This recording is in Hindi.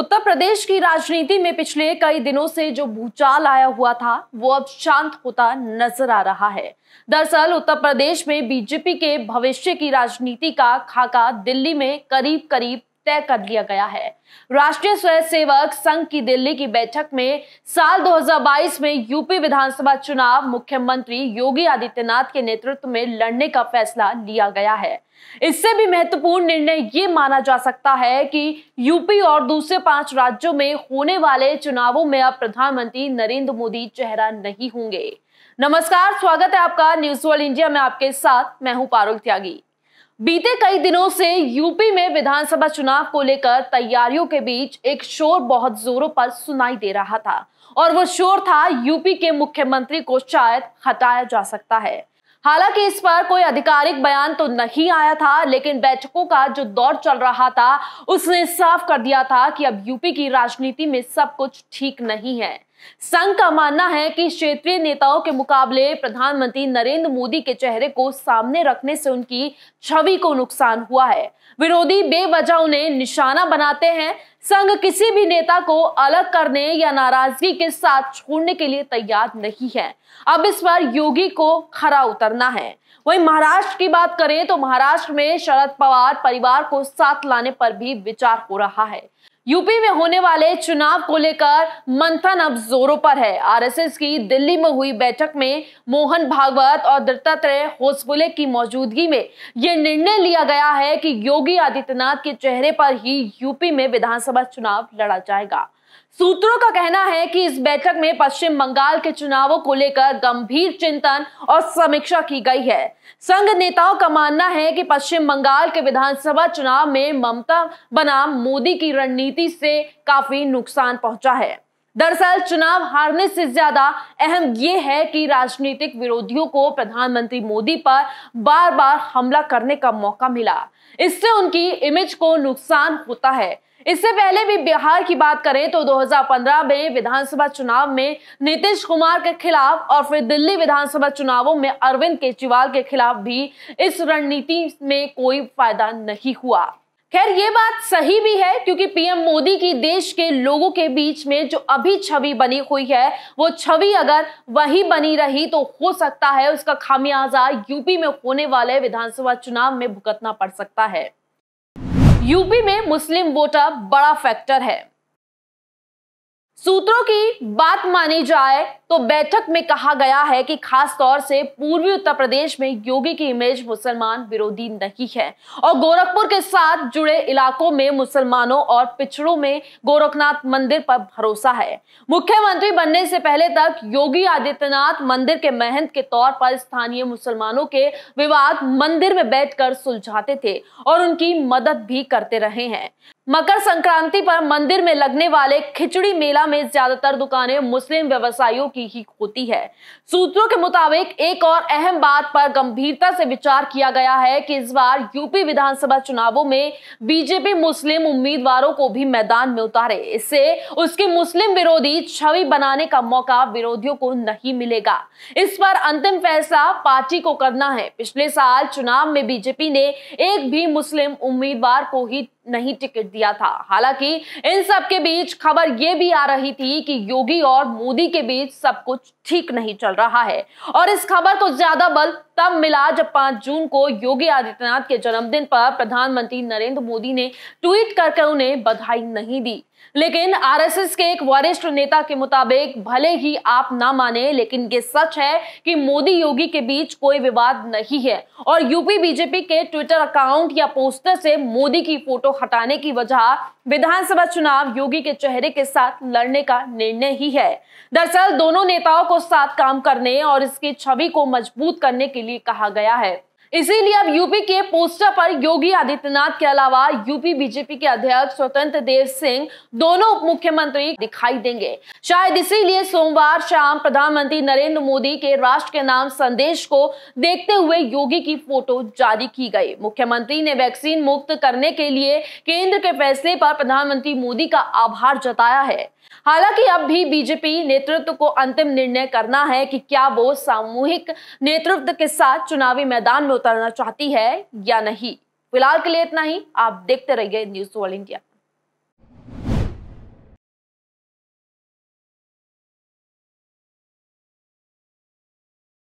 उत्तर प्रदेश की राजनीति में पिछले कई दिनों से जो भूचाल आया हुआ था वो अब शांत होता नजर आ रहा है दरअसल उत्तर प्रदेश में बीजेपी के भविष्य की राजनीति का खाका दिल्ली में करीब करीब तय कर दिया गया है राष्ट्रीय स्वयं सेवक संघ की दिल्ली की बैठक में साल 2022 में यूपी विधानसभा चुनाव मुख्यमंत्री योगी आदित्यनाथ के नेतृत्व में लड़ने का फैसला लिया गया है इससे भी महत्वपूर्ण निर्णय ये माना जा सकता है कि यूपी और दूसरे पांच राज्यों में होने वाले चुनावों में अब प्रधानमंत्री नरेंद्र मोदी चेहरा नहीं होंगे नमस्कार स्वागत है आपका न्यूज वर्ल्ड इंडिया में आपके साथ मैं हूं पारुल त्यागी बीते कई दिनों से यूपी में विधानसभा चुनाव को लेकर तैयारियों के बीच एक शोर बहुत जोरों पर सुनाई दे रहा था और वो शोर था यूपी के मुख्यमंत्री को शायद हटाया जा सकता है हालांकि इस पर कोई आधिकारिक बयान तो नहीं आया था लेकिन बैठकों का जो दौर चल रहा था उसने साफ कर दिया था कि अब यूपी की राजनीति में सब कुछ ठीक नहीं है संघ का मानना है कि क्षेत्रीय नेताओं के मुकाबले प्रधानमंत्री नरेंद्र मोदी के चेहरे को सामने रखने से उनकी छवि को नुकसान हुआ है विरोधी बेवजह उन्हें निशाना बनाते हैं संघ किसी भी नेता को अलग करने या नाराजगी के साथ छोड़ने के लिए तैयार नहीं है अब इस बार योगी को खरा उतरना है वहीं महाराष्ट्र की बात करें तो महाराष्ट्र में शरद पवार परिवार को साथ लाने पर भी विचार हो रहा है यूपी में होने वाले चुनाव को लेकर मंथन अब जोरों पर है आरएसएस की दिल्ली में हुई बैठक में मोहन भागवत और दत्तात्रेय होसबुले की मौजूदगी में यह निर्णय लिया गया है कि योगी आदित्यनाथ के चेहरे पर ही यूपी में विधानसभा चुनाव लड़ा जाएगा सूत्रों का कहना है कि इस बैठक में पश्चिम बंगाल के चुनावों को लेकर गंभीर चिंतन और समीक्षा की गई है संघ नेताओं का मानना है कि पश्चिम बंगाल के विधानसभा चुनाव में ममता बनाम मोदी की रणनीति से काफी नुकसान पहुंचा है दरअसल चुनाव हारने से ज्यादा अहम यह है कि राजनीतिक विरोधियों को प्रधानमंत्री मोदी पर बार बार हमला करने का मौका मिला इससे उनकी इमेज को नुकसान होता है इससे पहले भी बिहार की बात करें तो 2015 में विधानसभा चुनाव में नीतीश कुमार के खिलाफ और फिर दिल्ली विधानसभा चुनावों में अरविंद केजरीवाल के खिलाफ भी इस रणनीति में कोई फायदा नहीं हुआ खैर ये बात सही भी है क्योंकि पीएम मोदी की देश के लोगों के बीच में जो अभी छवि बनी हुई है वो छवि अगर वही बनी रही तो हो सकता है उसका खामियाजा यूपी में होने वाले विधानसभा चुनाव में भुगतना पड़ सकता है यूपी में मुस्लिम वोटर बड़ा फैक्टर है सूत्रों की बात मानी जाए तो बैठक में कहा गया है कि खास तौर से पूर्वी उत्तर प्रदेश में योगी की इमेज मुसलमान विरोधी नहीं है और गोरखपुर के साथ जुड़े इलाकों में मुसलमानों और पिछड़ों में गोरखनाथ मंदिर पर भरोसा है मुख्यमंत्री बनने से पहले तक योगी आदित्यनाथ मंदिर के महंत के तौर पर स्थानीय मुसलमानों के विवाद मंदिर में बैठ सुलझाते थे और उनकी मदद भी करते रहे हैं मकर संक्रांति पर मंदिर में लगने वाले खिचड़ी मेला में ज्यादातर दुकानें मुस्लिम व्यवसायियों की ही होती है सूत्रों के मुताबिक एक और अहम बात पर गंभीरता से विचार किया गया है कि इस बार यूपी विधानसभा चुनावों में बीजेपी मुस्लिम उम्मीदवारों को भी मैदान में उतारे इससे उसकी मुस्लिम विरोधी छवि बनाने का मौका विरोधियों को नहीं मिलेगा इस पर अंतिम फैसला पार्टी को करना है पिछले साल चुनाव में बीजेपी ने एक भी मुस्लिम उम्मीदवार को ही नहीं टिकट दिया था हालांकि इन सब के बीच खबर ये भी आ रही थी कि योगी और मोदी के बीच सब कुछ ठीक नहीं चल रहा है और इस खबर को ज्यादा बल तब मिला जब पांच जून को योगी आदित्यनाथ के जन्मदिन पर प्रधानमंत्री नरेंद्र मोदी ने ट्वीट करके उन्हें बधाई नहीं दी लेकिन आरएसएस के एक वरिष्ठ नेता के मुताबिक भले ही आप ना माने लेकिन ये सच है कि मोदी योगी के बीच कोई विवाद नहीं है और यूपी बीजेपी के ट्विटर अकाउंट या पोस्टर से मोदी की फोटो हटाने की वजह विधानसभा चुनाव योगी के चेहरे के साथ लड़ने का निर्णय ही है दरअसल दोनों नेताओं को साथ काम करने और इसकी छवि को मजबूत करने के लिए कहा गया है इसीलिए अब यूपी के पोस्टर पर योगी आदित्यनाथ के अलावा यूपी बीजेपी के अध्यक्ष स्वतंत्र देव सिंह दोनों उप मुख्यमंत्री दिखाई देंगे शायद इसीलिए सोमवार शाम प्रधानमंत्री नरेंद्र मोदी के राष्ट्र के नाम संदेश को देखते हुए योगी की फोटो जारी की गई मुख्यमंत्री ने वैक्सीन मुक्त करने के लिए केंद्र के फैसले पर प्रधानमंत्री मोदी का आभार जताया है हालांकि अब भी बीजेपी नेतृत्व को अंतिम निर्णय करना है कि क्या वो सामूहिक नेतृत्व के साथ चुनावी मैदान में उतरना चाहती है या नहीं फिलहाल के लिए इतना ही आप देखते रहिए न्यूज वर्ल्ड इंडिया